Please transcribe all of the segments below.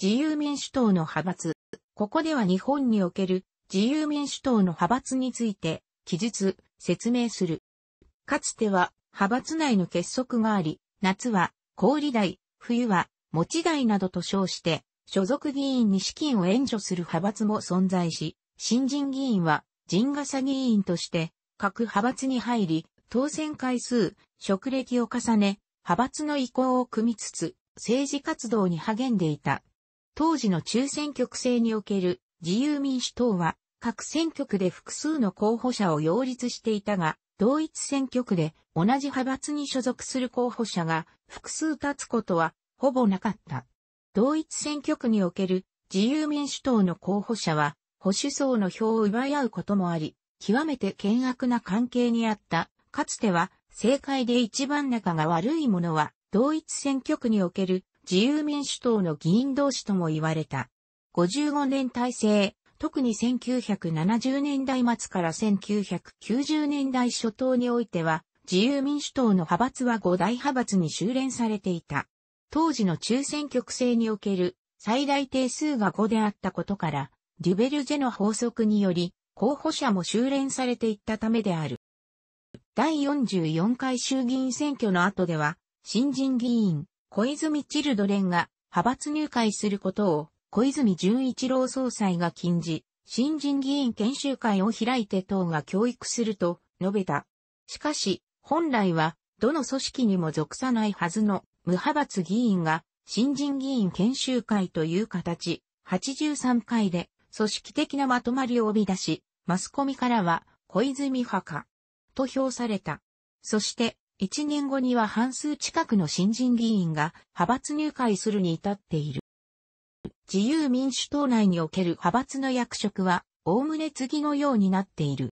自由民主党の派閥。ここでは日本における自由民主党の派閥について記述、説明する。かつては派閥内の結束があり、夏は氷代、冬は持ち台などと称して、所属議員に資金を援助する派閥も存在し、新人議員は陣笠議員として各派閥に入り、当選回数、職歴を重ね、派閥の意向を組みつつ、政治活動に励んでいた当時の中選挙区制における自由民主党は、各選挙区で複数の候補者を擁立していたが、同一選挙区で同じ派閥に所属する候補者が複数立つことはほぼなかった。同一選挙区における自由民主党の候補者は保守層の票を奪い合うこともあり、極めて険悪な関係にあった。かつては政界で一番仲が悪い者は同一選挙区における自由民主党の議員同士とも言われた。55年体制、特に1970年代末から1990年代初頭においては、自由民主党の派閥は5大派閥に修練されていた。当時の中選挙区制における最大定数が5であったことから、デュベルジェの法則により、候補者も修練されていったためである。第44回衆議院選挙の後では、新人議員、小泉チルドレンが派閥入会することを小泉純一郎総裁が禁じ、新人議員研修会を開いて党が教育すると述べた。しかし、本来はどの組織にも属さないはずの無派閥議員が新人議員研修会という形、83回で組織的なまとまりを帯び出し、マスコミからは小泉派か、と評された。そして、1年後には半数近くの新人議員が派閥入会するに至っている。自由民主党内における派閥の役職は、おおむね次のようになっている。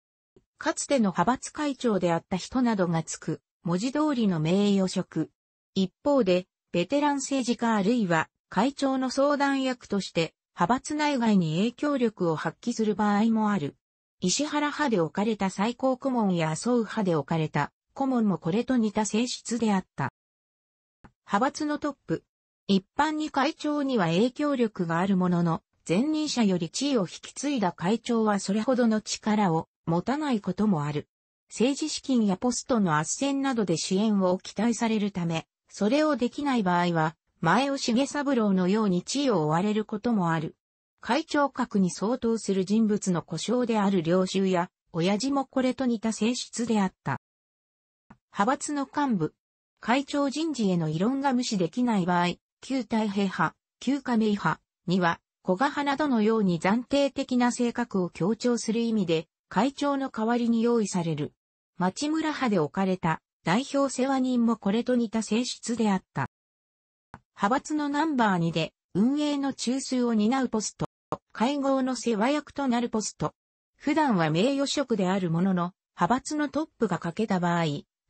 かつての派閥会長であった人などがつく、文字通りの名誉職。一方で、ベテラン政治家あるいは会長の相談役として、派閥内外に影響力を発揮する場合もある。石原派で置かれた最高顧問や麻生派で置かれた顧問もこれと似た性質であった。派閥のトップ。一般に会長には影響力があるものの、前任者より地位を引き継いだ会長はそれほどの力を持たないこともある。政治資金やポストの斡旋などで支援を期待されるため、それをできない場合は、前尾重三郎のように地位を追われることもある。会長格に相当する人物の故障である領収や、親父もこれと似た性質であった。派閥の幹部、会長人事への異論が無視できない場合、旧太平派、旧加名派には、小賀派などのように暫定的な性格を強調する意味で、会長の代わりに用意される。町村派で置かれた代表世話人もこれと似た性質であった。派閥のナンバー2で運営の中枢を担うポスト、会合の世話役となるポスト。普段は名誉職であるものの、派閥のトップが欠けた場合、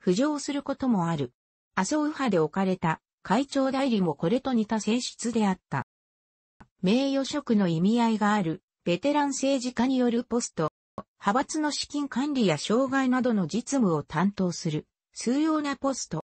浮上することもある。麻生派で置かれた会長代理もこれと似た性質であった。名誉職の意味合いがある、ベテラン政治家によるポスト、派閥の資金管理や障害などの実務を担当する、数要なポスト、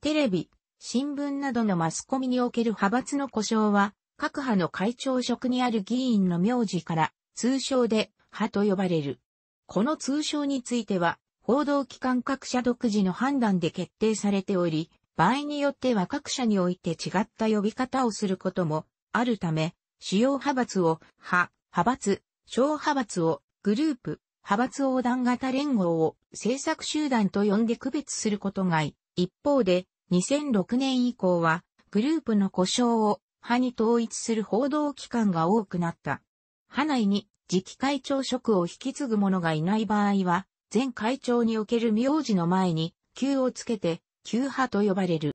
テレビ、新聞などのマスコミにおける派閥の故障は、各派の会長職にある議員の名字から、通称で、派と呼ばれる。この通称については、報道機関各社独自の判断で決定されており、場合によっては各社において違った呼び方をすることもあるため、主要派閥を派、派閥、小派閥をグループ、派閥横断型連合を政策集団と呼んで区別することが一方で2006年以降はグループの故障を派に統一する報道機関が多くなった。派内に次期会長職を引き継ぐ者がいない場合は前会長における名字の前に、旧をつけて、旧派と呼ばれる。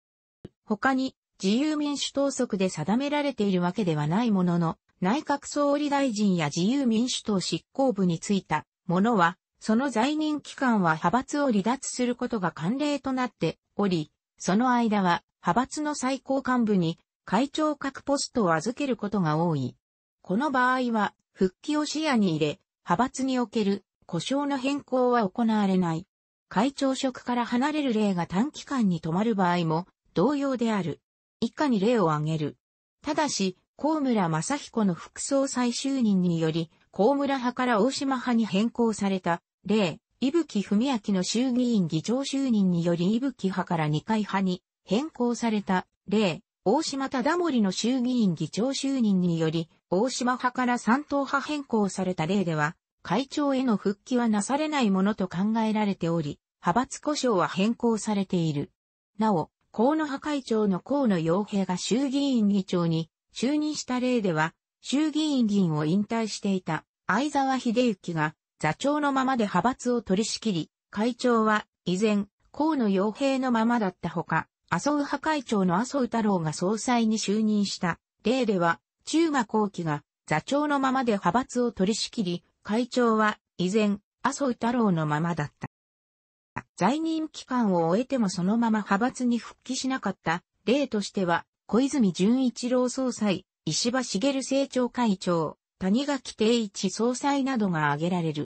他に、自由民主党則で定められているわけではないものの、内閣総理大臣や自由民主党執行部についたものは、その在任期間は派閥を離脱することが慣例となっており、その間は派閥の最高幹部に会長各ポストを預けることが多い。この場合は、復帰を視野に入れ、派閥における故障の変更は行われない。会長職から離れる例が短期間に止まる場合も同様である。以下に例を挙げる。ただし、高村正彦の副総裁就任により、高村派から大島派に変更された、例、伊吹文明の衆議院議長就任により伊吹派から二階派に変更された、例、大島忠盛の衆議院議長就任により、大島派から三党派変更された例では、会長への復帰はなされないものと考えられており、派閥故障は変更されている。なお、河野派会長の河野洋平が衆議院議長に就任した例では、衆議院議員を引退していた相沢秀幸が座長のままで派閥を取り仕切り、会長は依然河野洋平のままだったほか、麻生派会長の麻生太郎が総裁に就任した例では、中馬後期が座長のままで派閥を取り仕切り、会長は依然、麻生太郎のままだった。在任期間を終えてもそのまま派閥に復帰しなかった例としては、小泉純一郎総裁、石破茂政調会長、谷垣定一総裁などが挙げられる。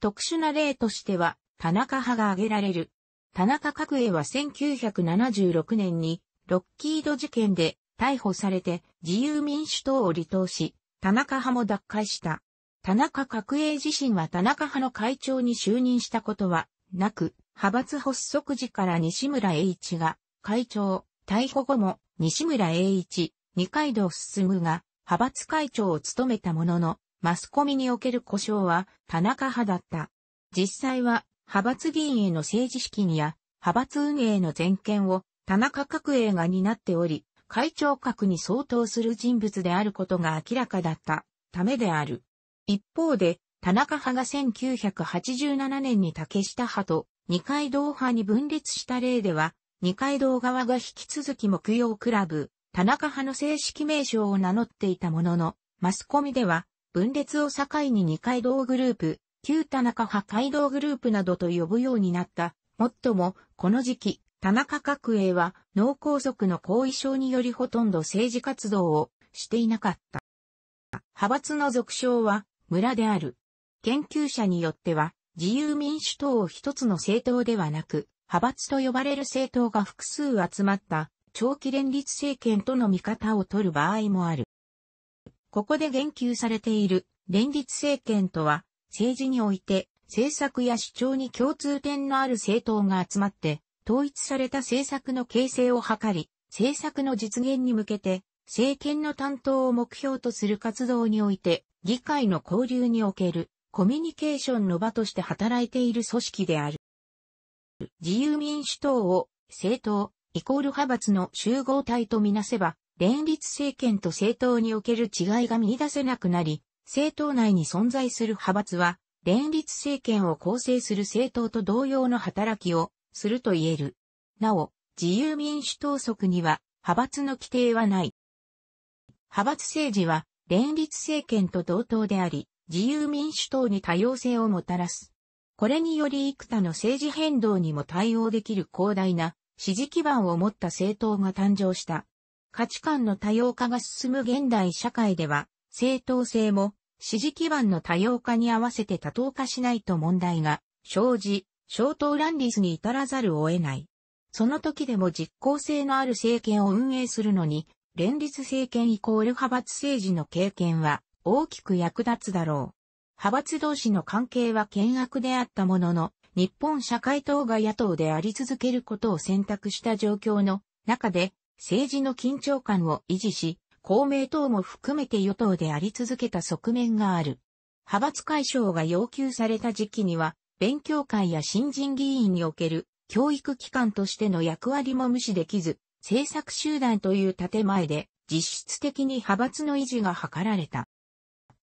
特殊な例としては、田中派が挙げられる。田中角栄は1976年に、ロッキード事件で逮捕されて自由民主党を離党し、田中派も脱会した。田中角栄自身は田中派の会長に就任したことはなく、派閥発足時から西村栄一が会長、逮捕後も西村栄一、二階堂進が派閥会長を務めたものの、マスコミにおける故障は田中派だった。実際は派閥議員への政治資金や派閥運営の全権を田中角栄が担っており、会長格に相当する人物であることが明らかだったためである。一方で、田中派が1987年に竹下派と二階堂派に分裂した例では、二階堂側が引き続き木曜クラブ、田中派の正式名称を名乗っていたものの、マスコミでは、分裂を境に二階堂グループ、旧田中派街道グループなどと呼ぶようになった。もっとも、この時期、田中角栄は脳梗塞の後遺症によりほとんど政治活動をしていなかった。派閥の続称は村である。研究者によっては、自由民主党を一つの政党ではなく、派閥と呼ばれる政党が複数集まった長期連立政権との見方を取る場合もある。ここで言及されている連立政権とは、政治において政策や主張に共通点のある政党が集まって、統一された政策の形成を図り、政策の実現に向けて、政権の担当を目標とする活動において、議会の交流におけるコミュニケーションの場として働いている組織である。自由民主党を政党イコール派閥の集合体とみなせば、連立政権と政党における違いが見出せなくなり、政党内に存在する派閥は、連立政権を構成する政党と同様の働きをすると言える。なお、自由民主党則には派閥の規定はない。派閥政治は連立政権と同等であり、自由民主党に多様性をもたらす。これにより幾多の政治変動にも対応できる広大な支持基盤を持った政党が誕生した。価値観の多様化が進む現代社会では、正当性も支持基盤の多様化に合わせて多党化しないと問題が生じ、小党乱立に至らざるを得ない。その時でも実効性のある政権を運営するのに連立政権イコール派閥政治の経験は大きく役立つだろう。派閥同士の関係は険悪であったものの、日本社会党が野党であり続けることを選択した状況の中で、政治の緊張感を維持し、公明党も含めて与党であり続けた側面がある。派閥解消が要求された時期には、勉強会や新人議員における教育機関としての役割も無視できず、政策集団という建前で実質的に派閥の維持が図られた。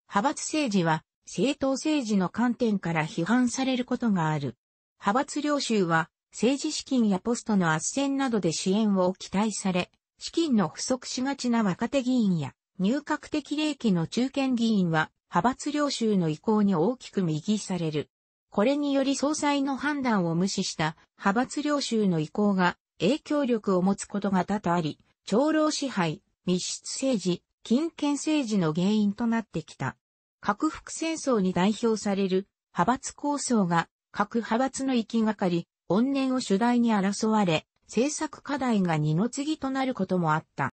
派閥政治は政党政治の観点から批判されることがある。派閥領収は政治資金やポストの斡旋などで支援を期待され、資金の不足しがちな若手議員や入閣的齢期の中堅議員は派閥領収の意向に大きく右される。これにより総裁の判断を無視した派閥領収の意向が影響力を持つことが多々あり、長老支配、密室政治、金権政治の原因となってきた。核副戦争に代表される派閥構想が各派閥の行きがかり、怨念を主題に争われ、政策課題が二の次となることもあった。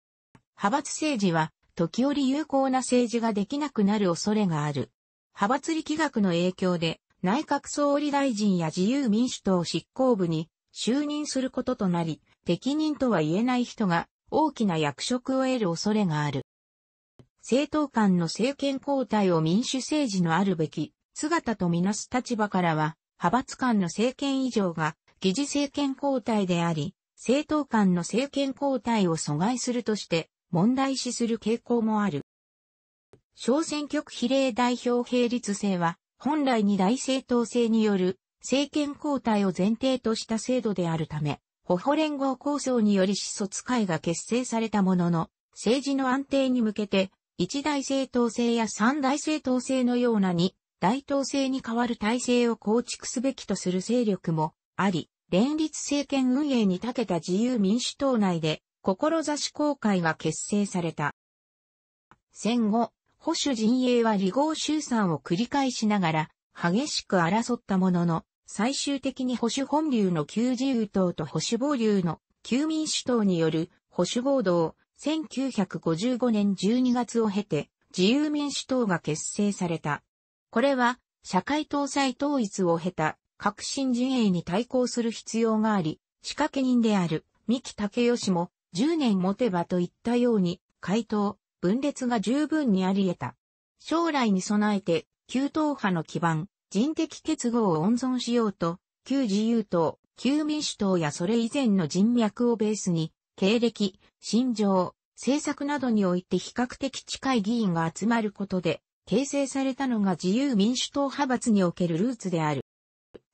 派閥政治は時折有効な政治ができなくなる恐れがある。派閥力学の影響で内閣総理大臣や自由民主党執行部に就任することとなり、適任とは言えない人が大きな役職を得る恐れがある。政党間の政権交代を民主政治のあるべき姿とみなす立場からは、派閥間の政権以上が議事政権交代であり、政党間の政権交代を阻害するとして問題視する傾向もある。小選挙区比例代表並立制は、本来に大政党制による政権交代を前提とした制度であるため、保護連合構想により始使会が結成されたものの、政治の安定に向けて、一大政党制や三大政党制のようなに、大統制に代わる体制を構築すべきとする勢力もあり、連立政権運営に長けた自由民主党内で、志公会が結成された。戦後、保守陣営は離合集散を繰り返しながら、激しく争ったものの、最終的に保守本流の旧自由党と保守暴流の旧民主党による保守合同、1955年12月を経て自由民主党が結成された。これは社会党裁統一を経た革新陣営に対抗する必要があり、仕掛け人である三木武義も10年持てばといったように、回答、分裂が十分にあり得た。将来に備えて、旧党派の基盤、人的結合を温存しようと、旧自由党、旧民主党やそれ以前の人脈をベースに、経歴、心情、政策などにおいて比較的近い議員が集まることで、形成されたのが自由民主党派閥におけるルーツである。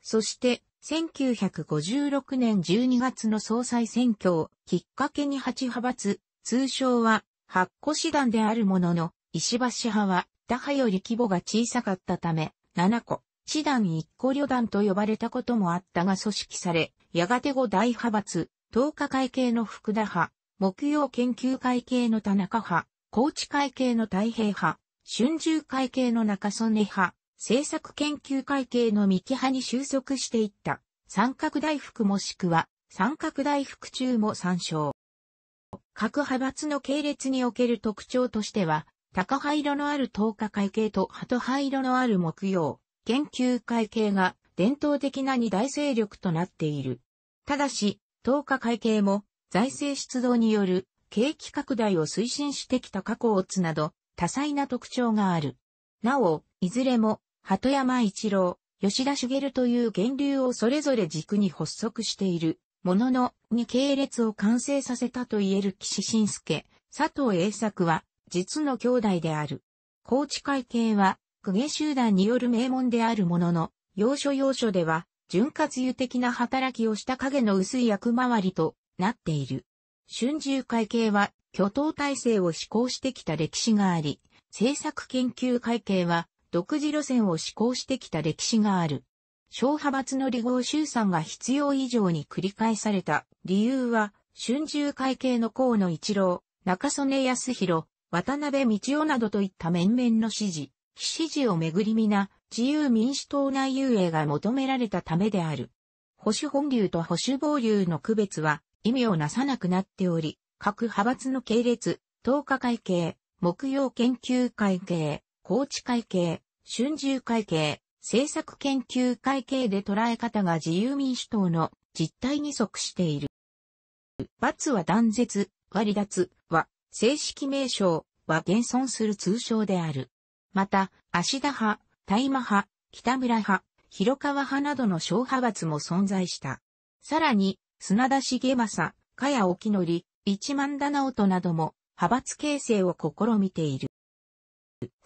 そして、1956年12月の総裁選挙をきっかけに8派閥、通称は8個師団であるものの、石橋派は他派より規模が小さかったため、7個、師団一個旅団と呼ばれたこともあったが組織され、やがて五大派閥、東日会系の福田派、木曜研究会系の田中派、高知会系の太平派、春秋会系の中曽根派、政策研究会系の三木派に収束していった。三角大福もしくは、三角大福中も参照。各派閥の系列における特徴としては、高灰色のある東日会系と鳩灰色のある木曜、研究会系が伝統的な二大勢力となっている。ただし、東0会系も財政出動による景気拡大を推進してきた過去をつなど多彩な特徴がある。なお、いずれも鳩山一郎、吉田茂という源流をそれぞれ軸に発足している、ものの、二系列を完成させたと言える岸信介、佐藤栄作は、実の兄弟である。高知会系は、公家集団による名門であるものの、要所要所では、潤滑油的な働きをした影の薄い役回りとなっている。春秋会計は、巨頭体制を施行してきた歴史があり、政策研究会計は、独自路線を施行してきた歴史がある。小派閥の離合集散が必要以上に繰り返された理由は、春秋会計の河野一郎、中曽根康弘、渡辺道夫などといった面々の指示。支持をめぐり皆、自由民主党内遊泳が求められたためである。保守本流と保守防流の区別は意味をなさなくなっており、各派閥の系列、10日会計、木曜研究会計、高知会計、春秋会計、政策研究会計で捉え方が自由民主党の実態に即している。罰は断絶、割り脱は正式名称は現存する通称である。また、足田派、大麻派、北村派、広川派などの小派閥も存在した。さらに、砂田重政、加谷沖則、一万田直人なども派閥形成を試みている。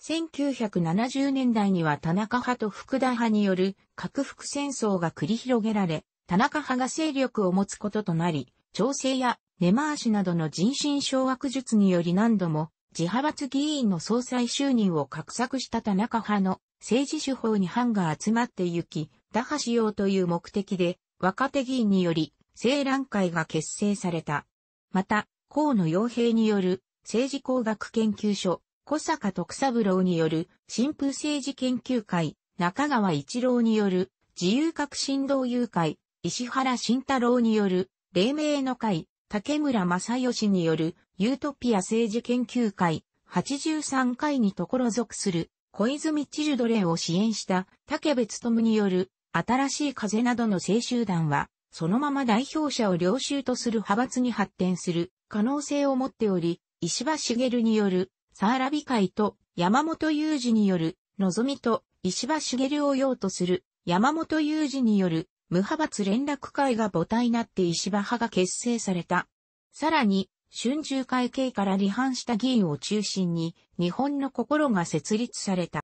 1970年代には田中派と福田派による核福戦争が繰り広げられ、田中派が勢力を持つこととなり、調整や根回しなどの人心掌握術により何度も自派閥議員の総裁就任を画策した田中派の政治手法に藩が集まって行き、打破しようという目的で若手議員により青蘭会が結成された。また、河野洋平による政治工学研究所、小坂徳三郎による新風政治研究会、中川一郎による自由革新同友会、石原慎太郎による黎明の会、竹村正義によるユートピア政治研究会83回にところ属する小泉チルドレーを支援した竹部務による新しい風などの青集団はそのまま代表者を領袖とする派閥に発展する可能性を持っており、石破茂によるサーラビ会と山本雄二によるのぞみと石破茂を用とする山本雄二による無派閥連絡会が母体になって石破派が結成された。さらに、春秋会計から離反した議員を中心に、日本の心が設立された。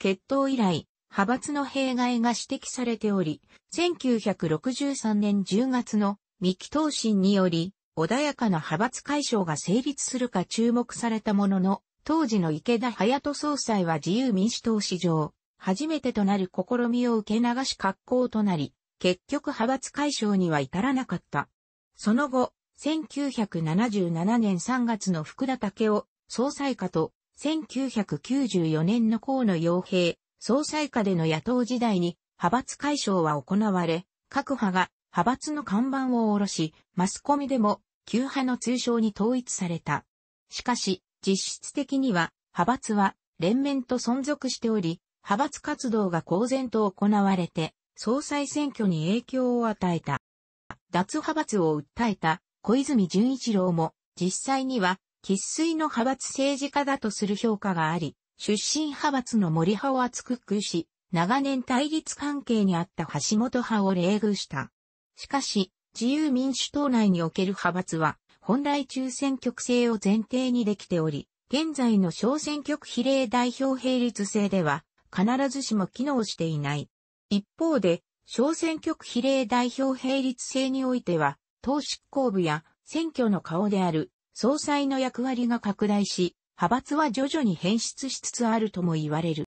決闘以来、派閥の弊害が指摘されており、1963年10月の三木党審により、穏やかな派閥解消が成立するか注目されたものの、当時の池田隼人総裁は自由民主党史上、初めてとなる試みを受け流し格好となり、結局派閥解消には至らなかった。その後、1977年3月の福田武夫総裁下と、1994年の河野洋平総裁下での野党時代に、派閥解消は行われ、各派が派閥の看板を下ろし、マスコミでも、旧派の通称に統一された。しかし、実質的には、派閥は連綿と存続しており、派閥活動が公然と行われて、総裁選挙に影響を与えた。脱派閥を訴えた小泉純一郎も、実際には、喫水の派閥政治家だとする評価があり、出身派閥の森派を厚く空し、長年対立関係にあった橋本派を冷遇した。しかし、自由民主党内における派閥は、本来中選挙区制を前提にできており、現在の小選挙区比例代表並立制では、必ずしも機能していない。一方で、小選挙区比例代表並立制においては、党執行部や選挙の顔である総裁の役割が拡大し、派閥は徐々に変質しつつあるとも言われる。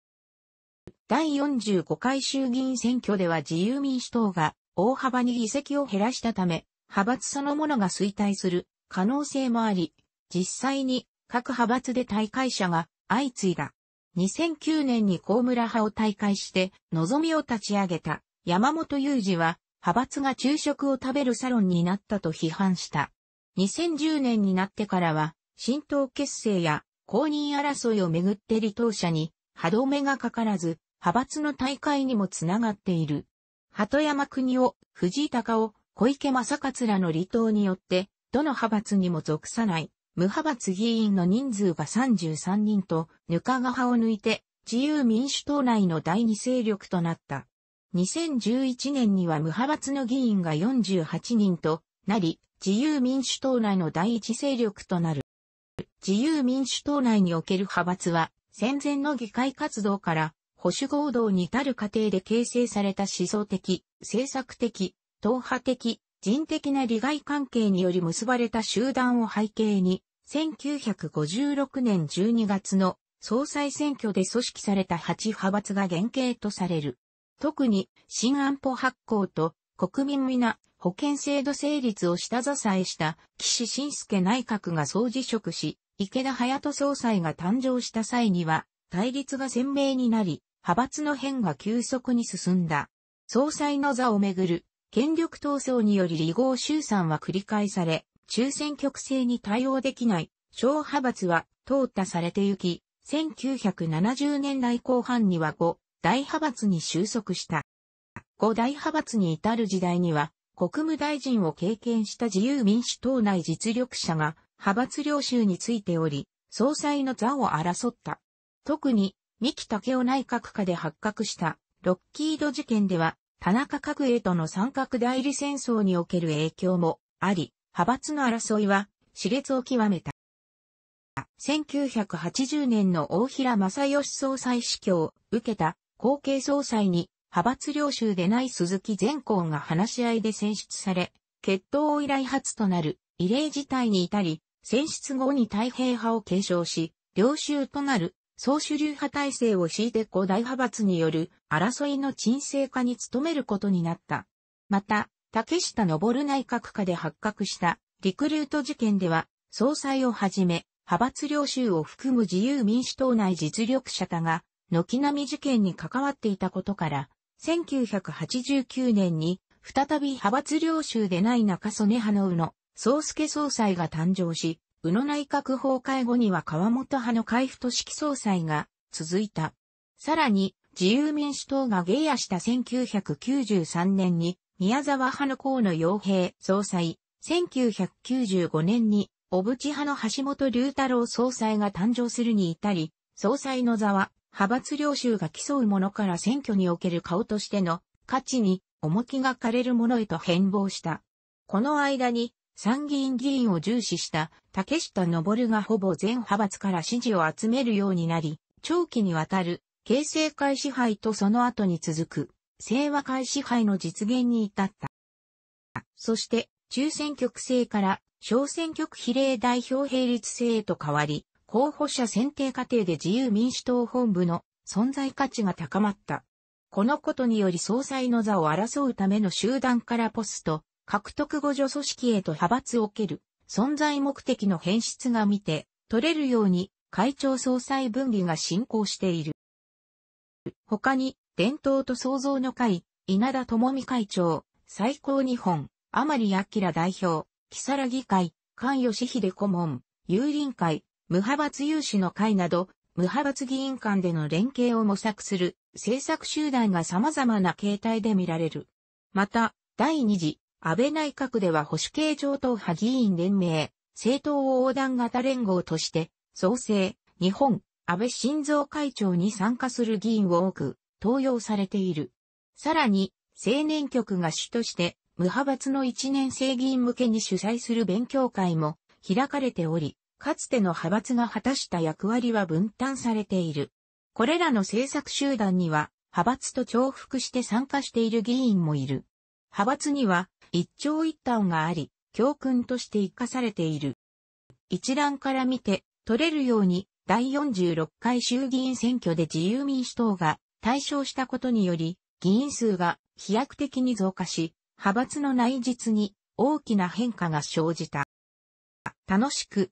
第45回衆議院選挙では自由民主党が大幅に議席を減らしたため、派閥そのものが衰退する可能性もあり、実際に各派閥で退会者が相次いだ。2009年に高村派を退会して、望みを立ち上げた山本雄二は派閥が昼食を食べるサロンになったと批判した。2010年になってからは、新党結成や公認争いをめぐって離党者に歯止めがかからず、派閥の大会にもつながっている。鳩山国夫、藤井隆夫、小池正勝らの離党によって、どの派閥にも属さない、無派閥議員の人数が33人と、ぬかが派を抜いて、自由民主党内の第二勢力となった。2011年には無派閥の議員が48人となり、自由民主党内の第一勢力となる。自由民主党内における派閥は、戦前の議会活動から保守合同に至る過程で形成された思想的、政策的、党派的、人的な利害関係により結ばれた集団を背景に、1956年12月の総裁選挙で組織された8派閥が原型とされる。特に新安保発行と国民皆保険制度成立を下支えした岸信介内閣が総辞職し、池田隼人総裁が誕生した際には、対立が鮮明になり、派閥の変が急速に進んだ。総裁の座をめぐる権力闘争により離合集散は繰り返され、中選挙区制に対応できない小派閥は淘汰されてゆき、1970年代後半には5、大派閥に収束した。五大派閥に至る時代には、国務大臣を経験した自由民主党内実力者が、派閥領収についており、総裁の座を争った。特に、三木武雄内閣下で発覚した、ロッキード事件では、田中角栄との三角代理戦争における影響もあり、派閥の争いは熾烈を極めた。1980年の大平正義総裁死去を受けた後継総裁に派閥領収でない鈴木善光が話し合いで選出され、決闘を依頼初となる異例事態に至り、選出後に太平派を継承し、領収となる総主流派体制を敷いて五大派閥による争いの沈静化に努めることになった。また、竹下登内閣下で発覚したリクルート事件では、総裁をはじめ、派閥領収を含む自由民主党内実力者たが、軒並み事件に関わっていたことから、1989年に再び派閥領収でない中曽根派の宇野、宗介総裁が誕生し、宇野内閣崩壊後には川本派の海部市記総裁が続いた。さらに、自由民主党がイやした1993年に、宮沢派の河野洋平総裁、1995年に、小渕派の橋本龍太郎総裁が誕生するに至り、総裁の座は派閥領袖が競うものから選挙における顔としての価値に重きが枯れるものへと変貌した。この間に参議院議員を重視した竹下登がほぼ全派閥から支持を集めるようになり、長期にわたる形成会支配とその後に続く清和会支配の実現に至った。そして中選挙区制から小選挙区比例代表並立制へと変わり、候補者選定過程で自由民主党本部の存在価値が高まった。このことにより総裁の座を争うための集団からポスト、獲得互助組織へと派閥を受ける、存在目的の変質が見て、取れるように会長総裁分離が進行している。他に、伝統と創造の会、稲田智美会長、最高日本、甘利明代表、木更木会、菅義秀顧問、有林会、無派閥有志の会など、無派閥議員間での連携を模索する政策集団が様々な形態で見られる。また、第二次安倍内閣では保守系上党派議員連盟、政党横断型連合として、創生、日本、安倍晋三会長に参加する議員を多く登用されている。さらに、青年局が主として、無派閥の一年生議員向けに主催する勉強会も開かれており、かつての派閥が果たした役割は分担されている。これらの政策集団には、派閥と重複して参加している議員もいる。派閥には、一長一短があり、教訓として生かされている。一覧から見て、取れるように、第46回衆議院選挙で自由民主党が対象したことにより、議員数が飛躍的に増加し、派閥の内実に大きな変化が生じた。楽しく